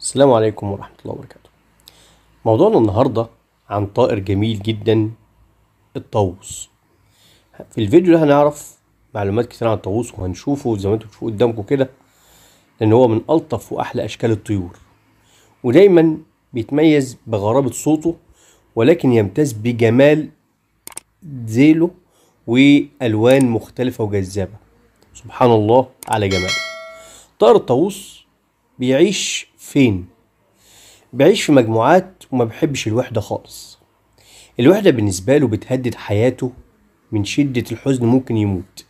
السلام عليكم ورحمة الله وبركاته موضوعنا النهاردة عن طائر جميل جدا الطاووس في الفيديو ده هنعرف معلومات كتير عن الطاووس وهنشوفه زي ما انتم بتشوفوا قدامكم كده لان هو من الطف واحلى اشكال الطيور ودايما بيتميز بغرابة صوته ولكن يمتاز بجمال زيلو والوان مختلفه وجذابه سبحان الله على جماله طائر الطاووس بيعيش فين بيعيش في مجموعات وما بيحبش الوحده خالص الوحده بالنسبه له بتهدد حياته من شده الحزن ممكن يموت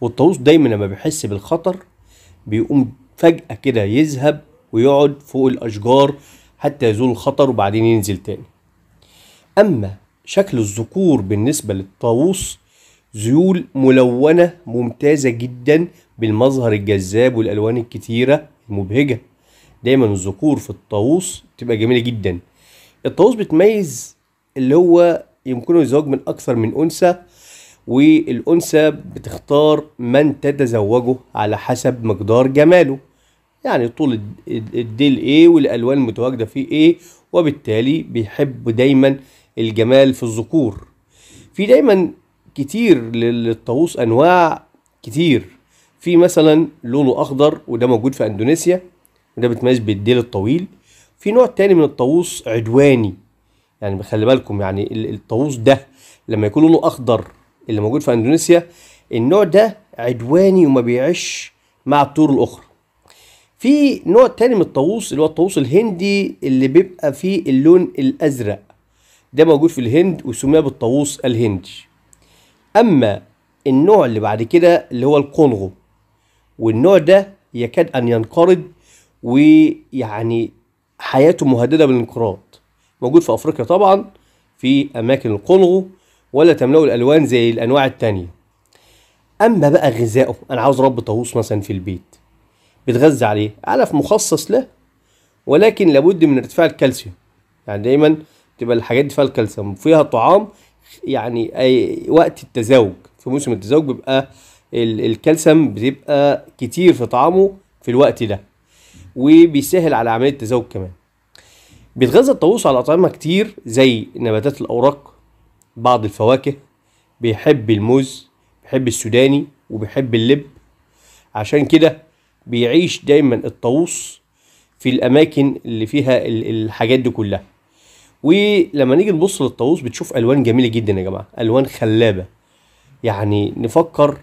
والطاووس دايما لما بيحس بالخطر بيقوم فجاه كده يذهب ويقعد فوق الاشجار حتى يزول الخطر وبعدين ينزل تاني اما شكل الذكور بالنسبة للطاووس ذيول ملونة ممتازة جدا بالمظهر الجذاب والألوان الكتيرة المبهجة دايما الذكور في الطاووس بتبقى جميلة جدا الطاووس بتميز اللي هو يمكنه الزواج من أكثر من أنثى والأنثى بتختار من تتزوجه على حسب مقدار جماله يعني طول الديل ايه والألوان المتواجدة فيه ايه وبالتالي بيحب دايما الجمال في الذكور في دايما كتير للطاووس انواع كتير في مثلا لونه اخضر وده موجود في اندونيسيا وده بيتميز بالديل الطويل في نوع تاني من الطاووس عدواني يعني خلي بالكم يعني الطاووس ده لما يكون لونه اخضر اللي موجود في اندونيسيا النوع ده عدواني وما بيعيش مع الطيور الاخرى في نوع تاني من الطاووس اللي هو الطاووس الهندي اللي بيبقى فيه اللون الازرق ده موجود في الهند وسمي بالطاووس الهندي اما النوع اللي بعد كده اللي هو الكونغو والنوع ده يكاد ان ينقرض ويعني حياته مهدده بالانقراض موجود في افريقيا طبعا في اماكن الكونغو ولا تملأه الالوان زي الانواع التانية اما بقى غذائه انا عاوز رب طاووس مثلا في البيت بتغذى عليه علف مخصص له ولكن لابد من ارتفاع الكالسيوم يعني دايما تبقى الحاجات دي فيها الكالسيوم فيها طعام يعني أي وقت التزاوج في موسم التزاوج بيبقى الكالسيوم بيبقى كتير في طعامه في الوقت ده وبيسهل على عمليه التزاوج كمان بيتغذى الطاووس على أطعمة كتير زي نباتات الأوراق بعض الفواكه بيحب الموز بيحب السوداني وبيحب اللب عشان كده بيعيش دايما الطاووس في الأماكن اللي فيها الحاجات دي كلها ولما نيجي نبص للطاووس بتشوف الوان جميله جدا يا جماعه الوان خلابه يعني نفكر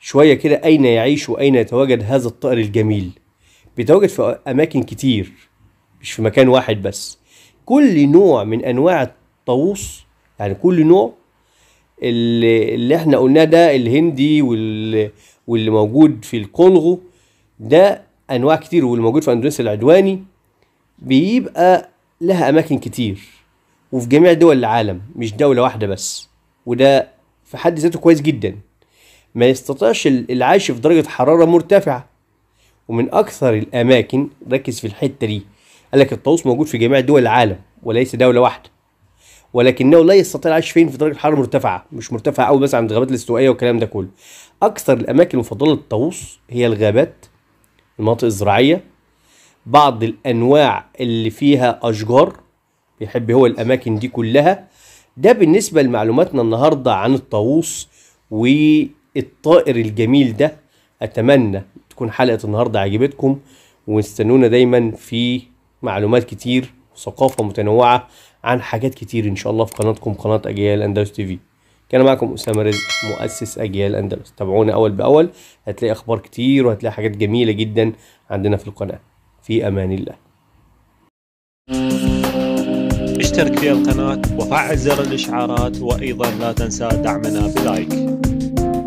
شويه كده اين يعيش واين يتواجد هذا الطائر الجميل بيتواجد في اماكن كتير مش في مكان واحد بس كل نوع من انواع الطاووس يعني كل نوع اللي, اللي احنا قلناه ده الهندي وال... واللي موجود في الكونغو ده انواع كتير واللي موجود في اندونيسيا العدواني بيبقى لها أماكن كتير وفي جميع دول العالم مش دولة واحدة بس وده في حد ذاته كويس جدا ما يستطيعش العيش في درجة حرارة مرتفعة ومن أكثر الأماكن ركز في الحتة دي قال لك الطاووس موجود في جميع دول العالم وليس دولة واحدة ولكنه لا يستطيع العيش فين في درجة حرارة مرتفعة مش مرتفعة أوي مثلا عند الغابات الاستوائية والكلام ده كله أكثر الأماكن المفضلة للطاووس هي الغابات المناطق الزراعية بعض الانواع اللي فيها اشجار بيحب هو الاماكن دي كلها ده بالنسبه لمعلوماتنا النهارده عن الطاووس والطائر الجميل ده اتمنى تكون حلقه النهارده عجبتكم واستنونا دايما في معلومات كتير وثقافه متنوعه عن حاجات كتير ان شاء الله في قناتكم قناه اجيال اندلس تي في كان معكم اسامه رزق مؤسس اجيال اندلس تابعونا اول باول هتلاقي اخبار كتير وهتلاقي حاجات جميله جدا عندنا في القناه في أمان الله اشترك في القناة وفعل زر الإشعارات وأيضا لا تنسى دعمنا بلايك